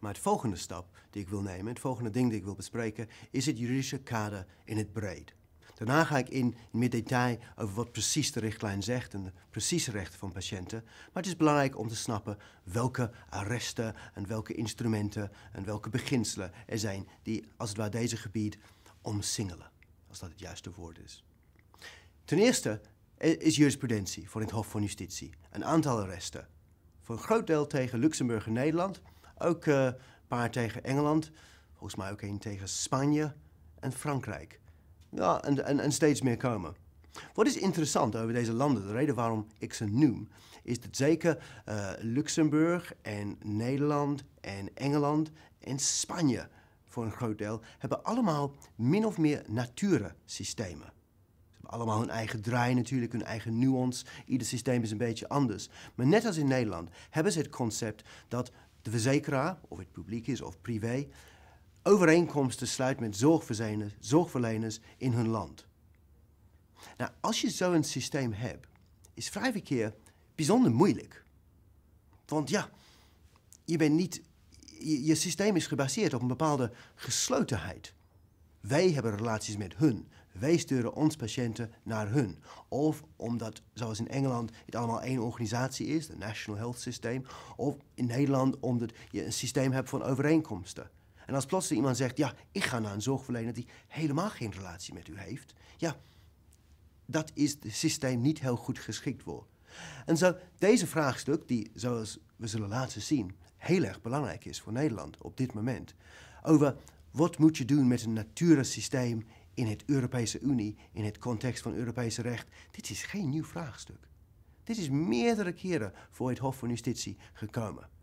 Maar het volgende stap die ik wil nemen, het volgende ding die ik wil bespreken, is het juridische kader in het breed. Daarna ga ik in meer detail over wat precies de richtlijn zegt en de precieze rechten van patiënten. Maar het is belangrijk om te snappen welke arresten en welke instrumenten en welke beginselen er zijn die als het ware deze gebied omsingelen, als dat het juiste woord is. Ten eerste is jurisprudentie voor het Hof van Justitie. Een aantal arresten. Voor een groot deel tegen Luxemburg en Nederland, ook een eh, paar tegen Engeland, volgens mij ook één tegen Spanje en Frankrijk. Ja, en, en, en steeds meer komen. Wat is interessant over deze landen, de reden waarom ik ze noem, is dat zeker eh, Luxemburg en Nederland en Engeland en Spanje voor een groot deel hebben allemaal min of meer natuursystemen. Ze hebben allemaal hun eigen draai natuurlijk, hun eigen nuance. Ieder systeem is een beetje anders. Maar net als in Nederland hebben ze het concept dat de verzekeraar, of het publiek is of privé, overeenkomsten sluit met zorgverleners, zorgverleners in hun land. Nou, als je zo'n systeem hebt, is vrij verkeer bijzonder moeilijk. Want ja, je bent niet. Je, je systeem is gebaseerd op een bepaalde geslotenheid. Wij hebben relaties met hun wij sturen ons patiënten naar hun. Of omdat, zoals in Engeland, het allemaal één organisatie is, de National Health System. Of in Nederland omdat je een systeem hebt van overeenkomsten. En als plotseling iemand zegt, ja, ik ga naar een zorgverlener die helemaal geen relatie met u heeft. Ja, dat is het systeem niet heel goed geschikt voor. En zo, deze vraagstuk, die zoals we zullen laten zien, heel erg belangrijk is voor Nederland op dit moment. Over wat moet je doen met een systeem in het Europese Unie, in het context van Europese recht, dit is geen nieuw vraagstuk. Dit is meerdere keren voor het Hof van Justitie gekomen.